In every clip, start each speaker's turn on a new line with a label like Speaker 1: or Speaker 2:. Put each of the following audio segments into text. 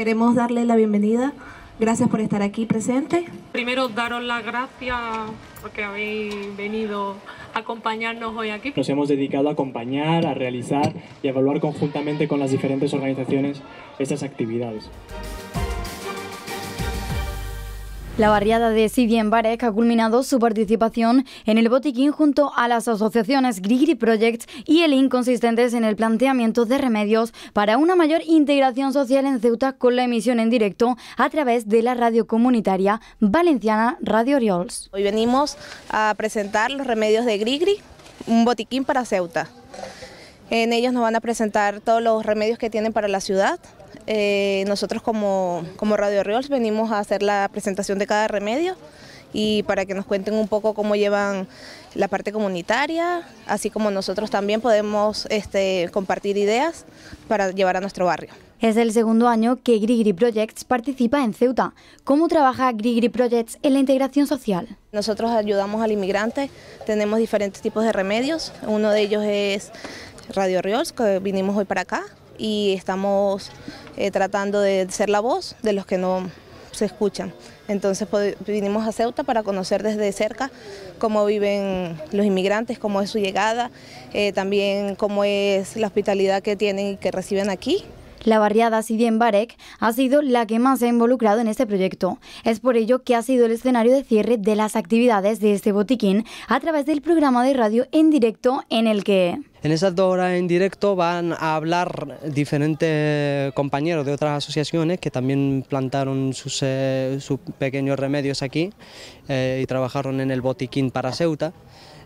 Speaker 1: Queremos darle la bienvenida. Gracias por estar aquí presente.
Speaker 2: Primero, daros las gracias porque habéis venido a acompañarnos hoy aquí. Nos hemos dedicado a acompañar, a realizar y a evaluar conjuntamente con las diferentes organizaciones estas actividades.
Speaker 3: La barriada de Sidi en Barek ha culminado su participación en el botiquín junto a las asociaciones Grigri Projects y el Inconsistentes en el planteamiento de remedios para una mayor integración social en Ceuta con la emisión en directo a través de la radio comunitaria valenciana Radio Riols. Hoy venimos a presentar los remedios de Grigri, un botiquín para Ceuta.
Speaker 1: En ellos nos van a presentar todos los remedios que tienen para la ciudad. Eh, nosotros como, como Radio Ríos venimos a hacer la presentación de cada remedio y para que nos cuenten un poco cómo llevan la parte comunitaria, así como nosotros también
Speaker 3: podemos este, compartir ideas para llevar a nuestro barrio. Es el segundo año que Grigri Projects participa en Ceuta. ¿Cómo trabaja Grigri Projects en la integración social?
Speaker 1: Nosotros ayudamos al inmigrante, tenemos diferentes tipos de remedios. Uno de ellos es Radio Ríos, que vinimos hoy para acá y estamos eh, tratando de ser la voz de los que no se escuchan. Entonces pues, vinimos a Ceuta para conocer desde cerca cómo viven los inmigrantes, cómo es su llegada, eh, también
Speaker 3: cómo es la hospitalidad que tienen y que reciben aquí la barriada Sidien Barek ha sido la que más se ha involucrado en este proyecto. Es por ello que ha sido el escenario de cierre de las actividades de este botiquín a través del programa de radio en directo en el que...
Speaker 2: En esas dos horas en directo van a hablar diferentes compañeros de otras asociaciones que también plantaron sus, eh, pequeños remedios aquí eh, y trabajaron en el botiquín para Ceuta.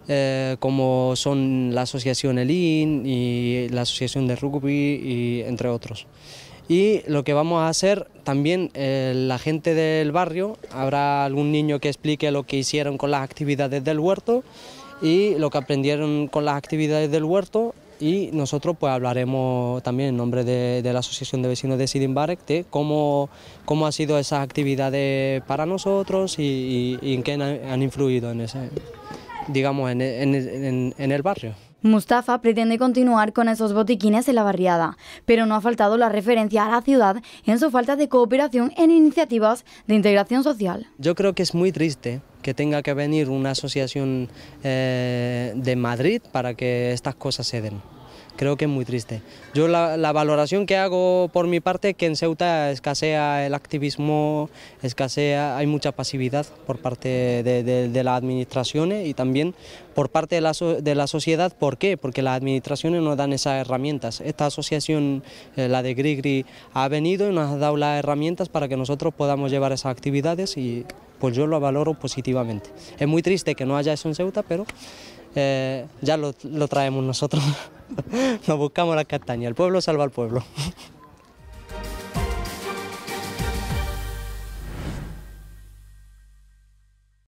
Speaker 2: Eh, como son la Asociación Elín... y la Asociación de Rugby, y entre otros. Y lo que vamos a hacer también, eh, la gente del barrio, habrá algún niño que explique lo que hicieron con las actividades del huerto y lo que aprendieron con las actividades del huerto y nosotros pues hablaremos también en nombre de, la Asociación de Vecinos de Sidimbarek de cómo, cómo han sido esas actividades para nosotros y, en qué han, han influido en ese digamos, en, el barrio.
Speaker 3: Mustafa pretende continuar con esos botiquines en la barriada, pero no ha faltado la referencia a la ciudad en su falta de cooperación en iniciativas de integración social.
Speaker 2: Yo creo que es muy triste que tenga que venir una asociación eh, de Madrid para que estas cosas se den creo que es muy triste. Yo la, valoración que hago por mi parte es que en Ceuta escasea el activismo, escasea, hay mucha pasividad por parte de, las administraciones y también por parte de la, de la, sociedad. ¿Por qué? Porque las administraciones nos dan esas herramientas. Esta asociación, eh, la de Grigri, ha venido y nos ha dado las herramientas para que nosotros podamos llevar esas actividades y pues yo lo valoro positivamente. Es muy triste que no haya eso en Ceuta, pero eh, ya lo, lo traemos nosotros. Nos buscamos la castaña, el pueblo salva al pueblo.